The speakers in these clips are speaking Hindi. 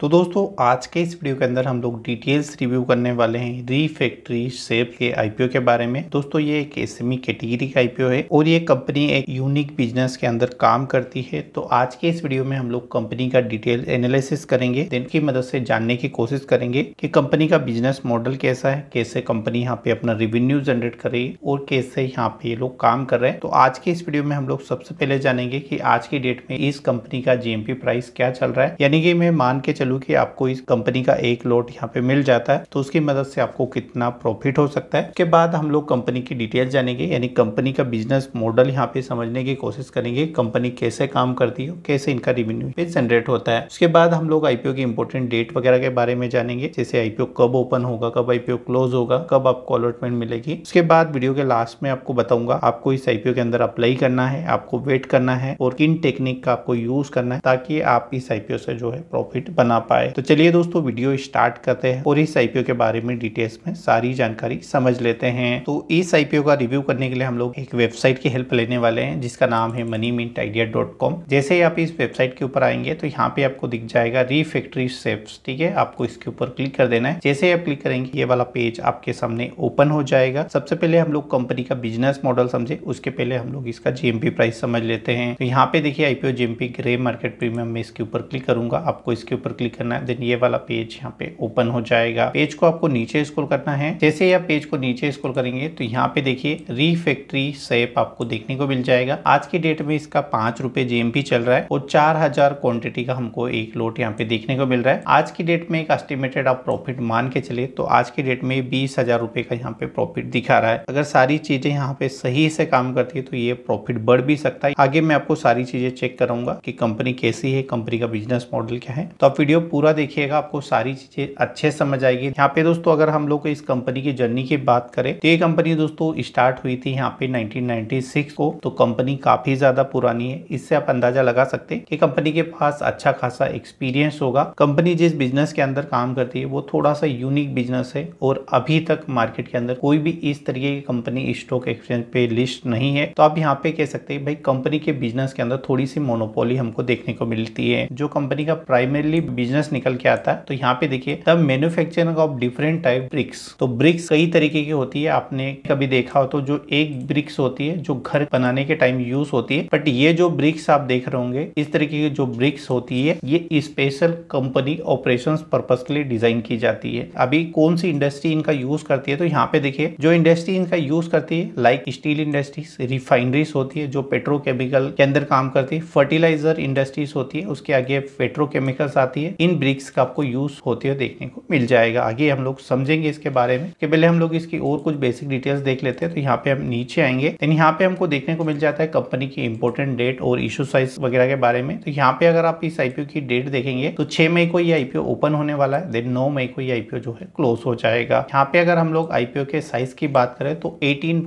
तो दोस्तों आज के इस वीडियो के अंदर हम लोग डिटेल्स रिव्यू करने वाले हैं रीफैक्ट्री सेप के आईपीओ के बारे में दोस्तों ये एक एसएमई कैटेगरी e का आईपीओ है और ये कंपनी एक यूनिक बिजनेस के अंदर काम करती है तो आज के इस वीडियो में हम लोग कंपनी का डिटेल एनालिसिस करेंगे इनकी मदद से जानने की कोशिश करेंगे की कंपनी का बिजनेस मॉडल कैसा है कैसे कंपनी यहाँ पे अपना रिवेन्यू जनरेट कर रही है और कैसे यहाँ पे ये लोग काम कर रहे हैं तो आज के इस वीडियो में हम लोग सबसे पहले जानेंगे की आज की डेट में इस कंपनी का जीएमपी प्राइस क्या चल रहा है यानी कि मैं मान के चलूँ कि आपको इस कंपनी का एक लोट यहाँ पे मिल जाता है तो उसकी मदद से आपको कितना प्रॉफिट हो सकता है उसके बाद हम लोग कंपनी की डिटेल जानेंगे यानी कंपनी का बिजनेस मॉडल यहाँ पे समझने की कोशिश करेंगे कंपनी कैसे काम करती है कैसे इनका रिवेन्यू पे जनरेट होता है उसके बाद हम लोग आईपीओ की इम्पोर्टेंट डेट वगैरह के बारे में जानेंगे जैसे आईपीओ कब ओपन होगा कब आईपीओ क्लोज होगा कब आपको अलॉटमेंट मिलेगी उसके बाद वीडियो के लास्ट में आपको बताऊंगा आपको इस आईपीओ के अंदर अप्लाई करना है आपको वेट करना है और किन टेक्निक का आपको यूज करना है ताकि आप इस आईपीओ से जो है प्रॉफिट बना ना पाए तो चलिए दोस्तों वीडियो स्टार्ट करते हैं और इस आईपीओ के बारे में डिटेल्स में सारी जानकारी समझ लेते हैं तो इस आईपीओ का रिव्यू करने के लिए हम लोग एक वेबसाइट की हेल्प लेने वाले हैं जिसका नाम है money mint idea dot com जैसे ही आप इस वेबसाइट के ऊपर आएंगे तो यहाँ पे आपको दिख जाएगा रीफैक्ट्री सेप्स ठीक है आपको इसके ऊपर क्लिक कर देना है जैसे ही आप क्लिक करेंगे ये वाला पेज आपके सामने ओपन हो जाएगा सबसे पहले हम लोग कंपनी का बिजनेस मॉडल समझे उसके पहले हम लोग इसका जीएमपी प्राइस समझ लेते हैं तो यहाँ पे देखिए IPO GMP grey market premium में इसके ऊपर क्लिक करूंगा आपको इसके ऊपर क्लिक क्लिक करना है देन ये वाला पेज यहाँ पे ओपन हो जाएगा पेज को आपको नीचे स्क्रॉल करना है जैसे ही आप पेज को नीचे स्क्रॉल करेंगे तो यहाँ पे देखिए रीफैक्ट्री सेप आपको देखने को मिल जाएगा आज की डेट में इसका पांच रुपए जेएमपी चल रहा है और चार हजार क्वांटिटी का हमको एक लोट यहाँ पे देखने को मिल रहा है आज की डेट में एक एस्टिमेटेड आप प्रॉफिट मान के चले तो आज की डेट में बीस हजार रुपए का यहाँ पे प्रॉफिट दिखा रहा है अगर सारी चीजें यहाँ पे सही से काम करती है तो ये प्रॉफिट बढ़ भी सकता है आगे मैं आपको सारी चीजें चेक करूंगा की कंपनी कैसी है कंपनी का बिजनेस मॉडल क्या है तो आप वीडियो वीडियो पूरा देखिएगा आपको सारी चीज़ें अच्छे समझ आएगी यहाँ पे दोस्तों अगर हम लोग इस कंपनी की जर्नी की बात करें तो ये कंपनी दोस्तों स्टार्ट हुई थी यहाँ पे 1996 को तो कंपनी काफ़ी ज़्यादा पुरानी है इससे आप अंदाजा लगा सकते हैं कि कंपनी के पास अच्छा खासा एक्सपीरियंस होगा कंपनी जिस बिजनेस के अंदर काम करती है वो थोड़ा सा यूनिक बिजनेस है और अभी तक मार्केट के अंदर कोई भी इस तरीके की कंपनी स्टॉक एक्सचेंज पे लिस्ट नहीं है तो आप यहाँ पे कह सकते हैं भाई कंपनी के बिजनेस के अंदर थोड़ी सी मोनोपोली हमको देखने को मिलती है जो कंपनी का प्राइमरली बिजनेस निकल के आता है तो यहाँ पे देखिए the manufacturing of different type bricks तो ब्रिक्स कई तरीके की होती है आपने कभी देखा हो तो जो एक ब्रिक्स होती है जो घर बनाने के टाइम यूज होती है बट ये जो ब्रिक्स आप देख रहे होंगे इस तरीके की जो ब्रिक्स होती है ये स्पेशल कंपनी ऑपरेशन पर्पज के लिए डिजाइन की जाती है अभी कौन सी इंडस्ट्री इनका यूज करती है तो यहाँ पे देखिए जो इंडस्ट्री इनका यूज करती है लाइक स्टील इंडस्ट्रीज रिफाइनरीज होती है जो पेट्रोकेमिकल के अंदर काम करती है फर्टिलाइजर इंडस्ट्रीज होती है उसके आगे पेट्रोकेमिकल्स आती है इन ब्रिक्स का आपको यूज होते हुए देखने को मिल जाएगा आगे हम लोग समझेंगे इसके बारे में कि पहले हम लोग इसकी और कुछ बेसिक डिटेल्स देख लेते हैं तो यहाँ पे हम नीचे आएंगे यहाँ पे हमको देखने को मिल जाता है कंपनी की इम्पोर्टेंट डेट और इशू साइज वगैरह के बारे में तो यहाँ पे अगर आप इस आईपीओ की डेट देखेंगे तो छह मई को ये आईपीओ ओपन होने वाला है देन नौ मई को ये आईपीओ जो है क्लोज हो जाएगा यहाँ पे अगर हम लोग आईपीओ के साइज की बात करें तो एटीन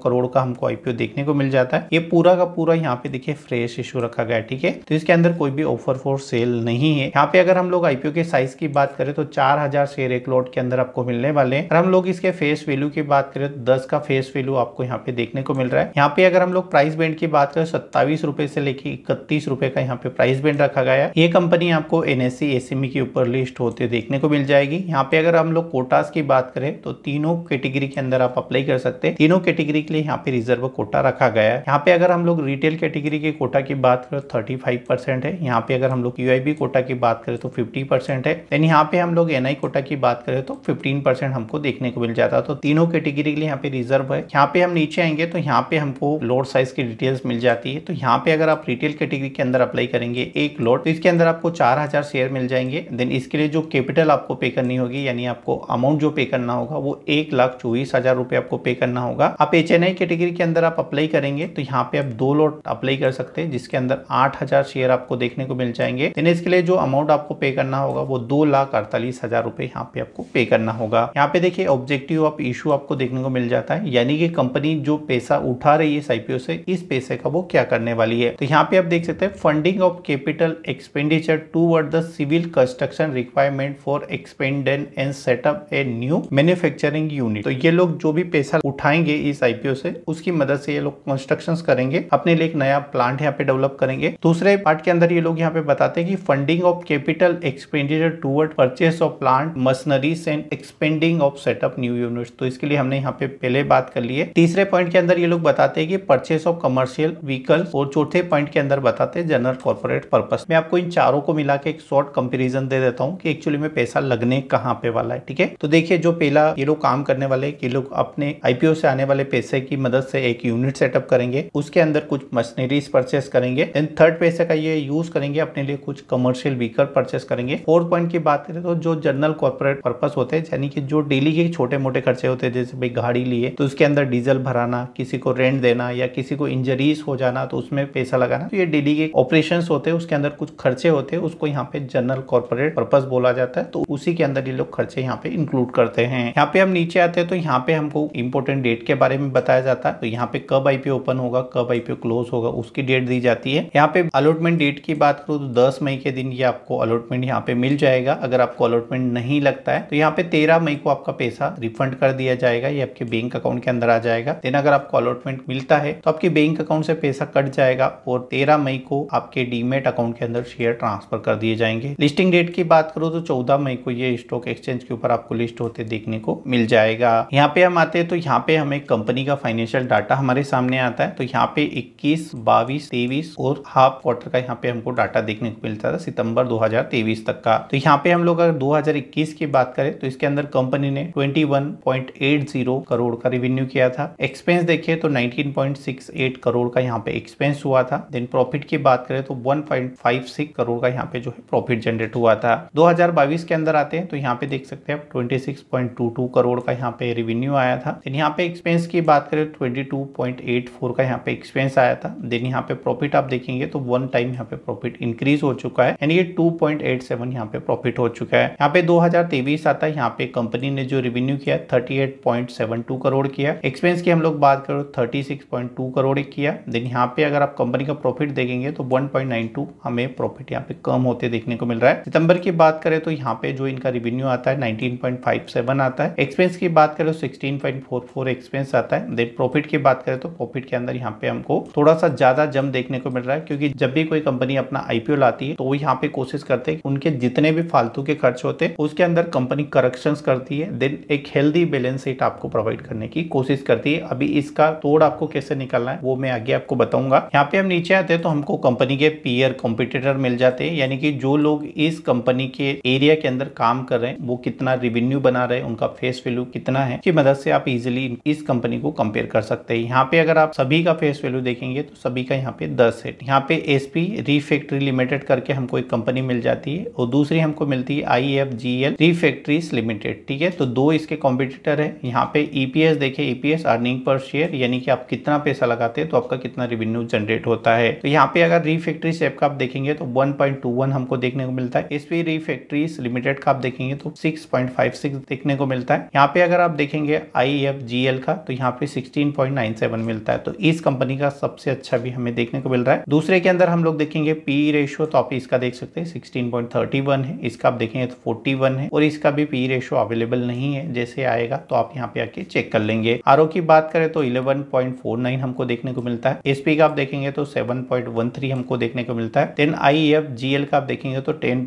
करोड़ का हमको आईपीओ देखने को मिल जाता है ये पूरा का पूरा यहाँ पे देखिए फ्रेश इशू रखा गया ठीक है तो इसके अंदर कोई भी ऑफर फॉर सेल नहीं है यहाँ पे अगर हम लोग आईपीओ के साइज की बात करें तो चार हजार शेयर एक लॉट के अंदर आपको मिलने वाले हैं और हम लोग इसके फेस वैल्यू की बात करें तो दस का फेस वैल्यू आपको यहाँ पे देखने को मिल रहा है यहाँ पे अगर हम लोग प्राइस बैंड की बात करें सत्तावीस रुपए से लेके इकतीस रुपए का यहाँ पे प्राइस बैंड रखा गया है ये कंपनी आपको एनएससी एसएमई के ऊपर लिस्ट होते देखने को मिल जाएगी यहाँ पे अगर हम लोग कोटास की बात करें तो तीनों कैटेगरी के अंदर आप अप्लाई कर सकते हैं तीनों कैटेगरी के लिए यहाँ पे रिजर्व कोटा रखा गया है यहाँ पे अगर हम लोग रिटेल कैटेगरी के कोटा की बात करें थर्टी तो है यहाँ पे अगर हम लोग यूआईबी कोटा की बात बात करें तो फिफ्टी परसेंट है देन यहाँ पे हम लोग एनआई कोटा की बात करें तो फिफ्टीन परसेंट हमको देखने को मिल जाता है तो तीनों कैटेगरी के लिए यहाँ पे रिजर्व है यहाँ पे हम नीचे आएंगे तो यहाँ पे हमको लोड साइज की डिटेल्स मिल जाती है तो यहाँ पे अगर आप रिटेल कैटेगरी के अंदर अप्लाई करेंगे एक लोड तो इसके अंदर आपको चार शेयर मिल जाएंगे देन इसके लिए जो कैपिटल आपको पे करनी होगी यानी आपको अमाउंट जो पे करना होगा वो एक लाख चौबीस हजार रुपये आपको पे करना होगा आप एच एन कैटेगरी के अंदर आप अप्लाई करेंगे तो यहाँ पे आप दो लोट अप्लाई कर सकते हैं जिसके अंदर आठ हजार शेयर आपको देखने को मिल जाएंगे देन इसके लिए जो अमाउंट आपको पे करना होगा वो दो लाख अड़तालीस हजार रुपए यहाँ पे आपको पे करना होगा यहाँ पे देखिए ऑब्जेक्टिव ऑफ इशू आपको देखने को मिल जाता है यानी कि कंपनी जो पैसा उठा रही है साइपीओ से इस पैसे का वो क्या करने वाली है तो यहाँ पे आप देख सकते हैं funding of capital expenditure to the civil construction requirement for expand and set up a new manufacturing unit तो ये लोग जो भी पैसा उठाएंगे इस आईपीओ से उसकी मदद से ये लोग कंस्ट्रक्शन करेंगे अपने लिए एक नया प्लांट यहाँ पे डेवलप करेंगे दूसरे पार्ट के अंदर ये लोग यहाँ पे बताते हैं कि funding of of capital expenditure toward purchase of plant machineries and expending of set up new units तो इसके लिए हमने यहाँ पे पहले बात कर ली है तीसरे पॉइंट के अंदर ये लोग बताते हैं कि परचेस ऑफ कमर्शियल व्हीकल और चौथे पॉइंट के अंदर बताते हैं जनरल कॉर्पोरेट पर्पज मैं आपको इन चारों को मिला के एक शॉर्ट कंपेरिजन दे देता हूँ कि एक्चुअली में पैसा लगने कहाँ पे वाला है ठीक है तो देखिए जो पहला ये लोग काम करने वाले ये लोग अपने आईपीओ से आने वाले पैसे की मदद से एक यूनिट सेटअप करेंगे उसके अंदर कुछ मशीनरीज परचेस करेंगे थर्ड पैसे का ये यूज करेंगे अपने लिए कुछ कमर्शियल व्हीकल व्हीकल परचेस करेंगे फोर्थ पॉइंट की बात करें तो जो जनरल कॉर्पोरेट पर्पज होते हैं यानी कि जो डेली के छोटे मोटे खर्चे होते हैं जैसे भाई गाड़ी लिए तो उसके अंदर डीजल भराना किसी को रेंट देना या किसी को इंजरीज हो जाना तो उसमें पैसा लगाना तो ये डेली के ऑपरेशन होते हैं उसके अंदर कुछ खर्चे होते हैं उसको यहाँ पे जनरल कॉर्पोरेट पर्पज बोला जाता है तो उसी के अंदर ये लोग खर्चे यहाँ पे इंक्लूड करते हैं यहाँ पे हम नीचे आते हैं तो यहाँ पे हमको इंपोर्टेंट डेट के बारे में बताया जाता है तो यहाँ पे कब आईपीओ ओपन होगा कब आईपीओ क्लोज होगा उसकी डेट दी जाती है यहाँ पे अलॉटमेंट डेट की बात करूँ तो दस मई के दिन ये आपको अलॉटमेंट यहाँ पे मिल जाएगा अगर आपको अलॉटमेंट नहीं लगता है तो यहाँ पे तेरह मई को आपका पैसा रिफंड कर दिया जाएगा ये आपके बैंक अकाउंट के अंदर आ जाएगा देन अगर आपको अलॉटमेंट मिलता है तो आपके बैंक अकाउंट से पैसा कट जाएगा और तेरह मई को आपके डीमेट अकाउंट के अंदर शेयर ट्रांसफर कर दिए जाएंगे लिस्टिंग डेट की बात करो तो चौदह मई को ये स्टॉक एक्सचेंज के ऊपर आपको लिस्ट होते देखने को मिल जाएगा यहाँ पे हम आते हैं तो यहाँ पे हमें कंपनी का फाइनेंशियल डाटा हमारे सामने आता है तो यहाँ पे इक्कीस बाईस तेवीस और हाफ क्वार्टर का यहाँ पे हमको डाटा देखने को मिलता था सितंबर 2023 तक का तो यहाँ पे हम लोग अगर 2021 की बात करें तो इसके अंदर कंपनी ने 21.80 करोड़ का रिवेन्यू किया था एक्सपेंस देखिए तो 19.68 करोड़ का यहाँ पे एक्सपेंस हुआ था देन प्रॉफिट की बात करें तो 1.56 करोड़ का यहाँ पे जो है प्रॉफिट जनरेट हुआ था दो के अंदर आते हैं तो यहाँ पे देख सकते हैं ट्वेंटी करोड़ का यहाँ पे रिवेन्यू आया था देन यहाँ पे एक्सपेंस की बात करें तो ट्वेंटी का यहाँ पे एक्सपेंस आया था देन यहाँ पे प्रॉफिट आप देखेंगे तो वन टाइम यहाँ पे प्रॉफिट इंक्रीज हो चुका है एंड ये 2.87 यहाँ पे प्रॉफिट हो चुका है यहाँ पे 2023 आता है यहाँ पे कंपनी ने जो रेवेन्यू किया 38.72 करोड़ किया एक्सपेंस की हम लोग बात करो तो 36.2 करोड़ किया देन यहाँ पे अगर आप कंपनी का प्रॉफिट देखेंगे तो 1.92 हमें प्रॉफिट यहाँ पे कम होते देखने को मिल रहा है सितंबर की बात करें तो यहाँ पे जो इनका रिवेन्यू आता है 19.57 आता है एक्सपेंस की बात करें तो 16.44 एक्सपेंस आता है देन प्रॉफिट की बात करें तो प्रॉफिट के अंदर यहाँ पे हमको थोड़ा सा ज्यादा जम देखने को मिल रहा है क्योंकि जब भी कोई कंपनी अपना आईपीओ लाती है तो वो यहाँ पे कोशिश कोशिश करते हैं उनके जितने भी फालतू के खर्च होते हैं उसके अंदर कंपनी करेक्शन करती है देन एक हेल्दी बैलेंस शीट आपको प्रोवाइड करने की कोशिश करती है अभी इसका तोड़ आपको कैसे निकालना है वो मैं आगे आपको बताऊंगा यहाँ पे हम नीचे आते हैं तो हमको कंपनी के पीयर कॉम्पिटिटर मिल जाते हैं यानी कि जो लोग इस कंपनी के एरिया के अंदर काम कर रहे हैं वो कितना रिवेन्यू बना रहे हैं उनका फेस वैल्यू कितना है की मदद से आप इजिली इस कंपनी को कंपेयर कर सकते हैं यहाँ पे अगर आप सभी का फेस वैल्यू देखेंगे तो सभी का यहाँ पे दस है यहाँ पे एसपी रिफैक्ट्री लिमिटेड करके हमको एक कंपनी कंपनी मिल जाती है और दूसरी हमको मिलती है I F G L three factories limited ठीक है तो दो इसके कॉम्पिटिटर है यहाँ पे ईपीएस e देखिए ईपीएस अर्निंग पर शेयर यानी कि आप कितना पैसा लगाते हैं तो आपका कितना रिवेन्यू जनरेट होता है तो यहाँ पे अगर रीफैक्ट्रीज सेप का आप देखेंगे तो 1.21 हमको देखने को मिलता है एस पी रीफैक्ट्रीज लिमिटेड का आप देखेंगे तो 6.56 देखने को मिलता है यहाँ पे अगर आप देखेंगे आई एफ जी एल का तो यहाँ पे 16.97 मिलता है तो इस कंपनी का सबसे अच्छा भी हमें देखने को मिल रहा है दूसरे के अंदर हम लोग देखेंगे पी रेशियो e तो आप इसका देख सकते हैं पे 16.31 है इसका आप देखेंगे तो 41 है और इसका भी पी रेशो अवेलेबल नहीं है जैसे आएगा तो आप यहाँ पे आके चेक कर लेंगे आर की बात करें तो 11.49 हमको देखने को मिलता है एसपी का आप देखेंगे तो 7.13 हमको देखने को मिलता है देन आई एफ जी का आप देखेंगे तो टेन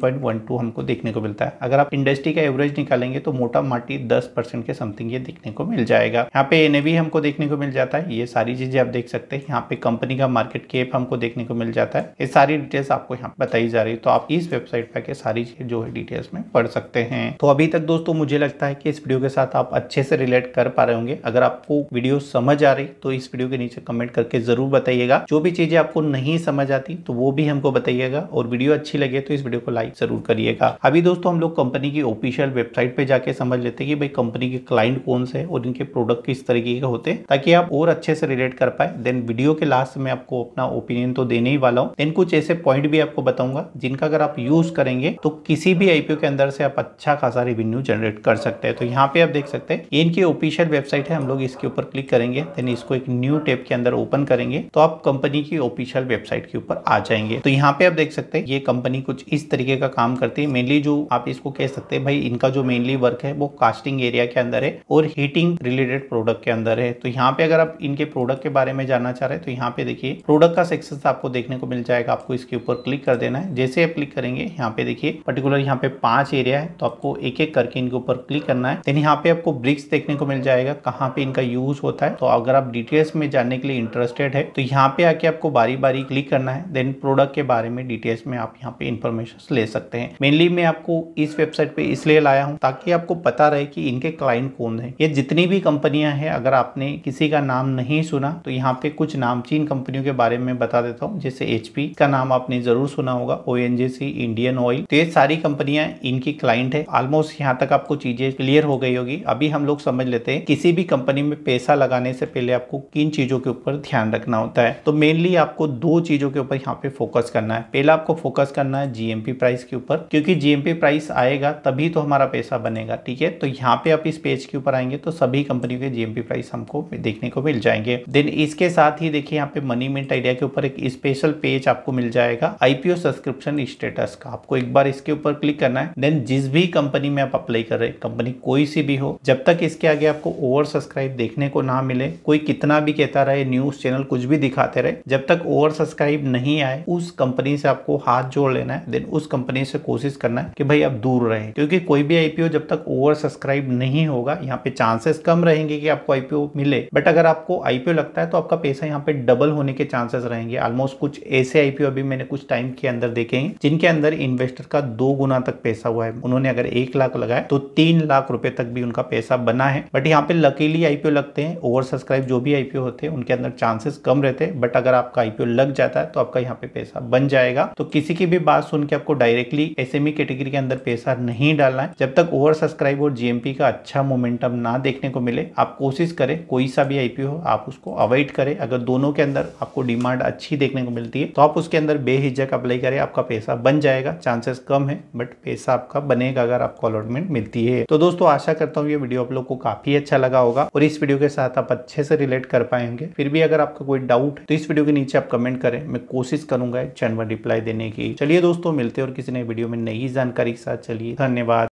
हमको देखने को मिलता है अगर आप इंडस्ट्री का एवरेज निकालेंगे तो मोटा माटी दस के समथिंग ये देखने को मिल जाएगा यहाँ पे एन हमको देखने को मिल जाता है ये सारी चीजें आप देख सकते हैं यहाँ पे कंपनी का मार्केट केप हमको देखने को मिल जाता है ये सारी डिटेल्स आपको यहाँ बताई जा रही है तो आप आप इस वेबसाइट पर सारी चीज जो है डिटेल्स में पढ़ सकते हैं तो अभी तक दोस्तों मुझे लगता है कि इस वीडियो के साथ आप अच्छे से रिलेट कर पा रहे होंगे अगर आपको वीडियो समझ आ रही तो इस वीडियो के नीचे कमेंट करके जरूर बताइएगा जो भी चीजें आपको नहीं समझ आती तो वो भी हमको बताइएगा और वीडियो अच्छी लगे तो इस वीडियो को लाइक जरूर करिएगा अभी दोस्तों हम लोग कंपनी की ऑफिशियल वेबसाइट पे जाके समझ लेते हैं कि भाई कंपनी के क्लाइंट कौन से और इनके प्रोडक्ट किस तरीके के होते हैं ताकि आप और अच्छे से रिलेट कर पाए देन वीडियो के लास्ट में आपको अपना ओपिनियन तो देने ही वाला हूँ देन कुछ ऐसे पॉइंट भी आपको बताऊंगा जिनका अगर आप यूज करेंगे तो किसी भी आईपीओ के अंदर से आप अच्छा खासा रिवेन्यू जनरेट कर सकते हैं तो यहाँ पे आप देख सकते हैं इनकी ऑफिशियल वेबसाइट है हम लोग इसके ऊपर क्लिक करेंगे देन इसको एक न्यू टेप के अंदर ओपन करेंगे तो आप कंपनी की ऑफिशियल वेबसाइट के ऊपर आ जाएंगे तो यहाँ पे आप देख सकते हैं ये कंपनी कुछ इस तरीके का काम करती है मेनली जो आप इसको कह सकते हैं भाई इनका जो मेनली वर्क है वो कास्टिंग एरिया के अंदर है और हीटिंग रिलेटेड प्रोडक्ट के अंदर है तो यहाँ पे अगर आप इनके प्रोडक्ट के बारे में जानना चाह रहे हैं तो यहाँ पे देखिए प्रोडक्ट का सेक्शन आपको देखने को मिल जाएगा आपको इसके ऊपर क्लिक कर देना है जैसे आप क्लिक करेंगे यहाँ पे देखिए पर्टिकुलर यहाँ पे पांच एरिया है तो आपको एक एक करके इनके ऊपर क्लिक करना है देन यहाँ पे आपको ब्रिक्स देखने को मिल जाएगा कहाँ पे इनका यूज होता है तो अगर आप डिटेल्स में जानने के लिए इंटरेस्टेड है तो यहाँ पे आके आपको बारी बारी क्लिक करना है देन प्रोडक्ट के बारे में डिटेल्स में आप यहाँ पे इन्फॉर्मेशन ले सकते हैं मेनली मैं आपको इस वेबसाइट पे इसलिए लाया हूँ ताकि आपको पता रहे की इनके क्लाइंट कौन है ये जितनी भी कंपनियां हैं अगर आपने किसी का नाम नहीं सुना तो यहाँ पे कुछ नामचीन कंपनियों के बारे में बता देता हूँ जैसे एचपी का नाम आपने जरूर सुना होगा ओ एनबीसी इंडियन ऑयल तो ये सारी कंपनियां इनकी क्लाइंट है ऑलमोस्ट यहाँ तक आपको चीजें क्लियर हो गई होगी अभी हम लोग समझ लेते हैं किसी भी कंपनी में पैसा लगाने से पहले आपको किन चीजों के ऊपर ध्यान रखना होता है तो मेनली आपको दो चीजों के ऊपर यहाँ पे फोकस करना है पहला आपको फोकस करना है जीएमपी प्राइस के ऊपर क्योंकि जीएमपी प्राइस आएगा तभी तो हमारा पैसा बनेगा ठीक है तो यहाँ पे आप इस पेज के ऊपर आएंगे तो सभी कंपनियों के जीएमपी प्राइस हमको देखने को मिल जाएंगे देन इसके साथ ही देखिए यहाँ पे मनी मिनट आइडिया के ऊपर एक स्पेशल पेज आपको मिल जाएगा आईपीओ सब्सक्रिप्शन स्टेटस का आपको एक बार इसके ऊपर क्लिक करना है देन जिस भी कंपनी में आप अप्लाई कर रहे हैं कंपनी कोई सी भी हो जब तक इसके आगे आपको ओवर सब्सक्राइब देखने को ना मिले कोई कितना भी कहता रहे न्यूज चैनल कुछ भी दिखाते रहे जब तक ओवर सब्सक्राइब नहीं आए उस कंपनी से आपको हाथ जोड़ लेना है देन उस कंपनी से कोशिश करना है कि भाई आप दूर रहे क्योंकि कोई भी आईपीओ जब तक ओवर सब्सक्राइब नहीं होगा यहाँ पे चांसेस कम रहेंगे कि आपको आईपीओ मिले बट अगर आपको आईपीओ लगता है तो आपका पैसा यहाँ पे डबल होने के चांसेस रहेंगे ऑलमोस्ट कुछ ऐसे आईपीओ अभी मैंने कुछ टाइम के अंदर देखे हैं जिनके अंदर इन्वेस्टर का दो गुना तक पैसा हुआ है उन्होंने अगर एक लाख लगाया तो तीन लाख रुपए तक भी उनका पैसा बना है बट यहाँ पे लकीली आईपीओ लगते हैं ओवर सब्सक्राइब जो भी आईपीओ होते हैं उनके अंदर चांसेस कम रहते हैं बट अगर आपका आईपीओ लग जाता है तो आपका यहाँ पे पैसा बन जाएगा तो किसी की भी बात सुन के आपको डायरेक्टली एसएमई कैटेगरी के अंदर पैसा नहीं डालना है जब तक ओवर सब्सक्राइब और जीएमपी का अच्छा मोमेंटम ना देखने को मिले आप कोशिश करें कोई सा भी आईपीओ हो आप उसको अवॉइड करें अगर दोनों के अंदर आपको डिमांड अच्छी देखने को मिलती है तो आप उसके अंदर बेहिजक अप्लाई करें आपका पैसा बन जाएगा चांसेस कम है बट पैसा आपका बनेगा अगर आपको अलॉटमेंट मिलती है तो दोस्तों आशा करता हूँ ये वीडियो आप लोग को काफी अच्छा लगा होगा और इस वीडियो के साथ आप अच्छे से रिलेट कर पाएंगे फिर भी अगर आपका कोई डाउट तो इस वीडियो के नीचे आप कमेंट करें मैं कोशिश करूंगा चैनल रिप्लाई देने की चलिए दोस्तों मिलते और किसी नई वीडियो में नई जानकारी के साथ चलिए धन्यवाद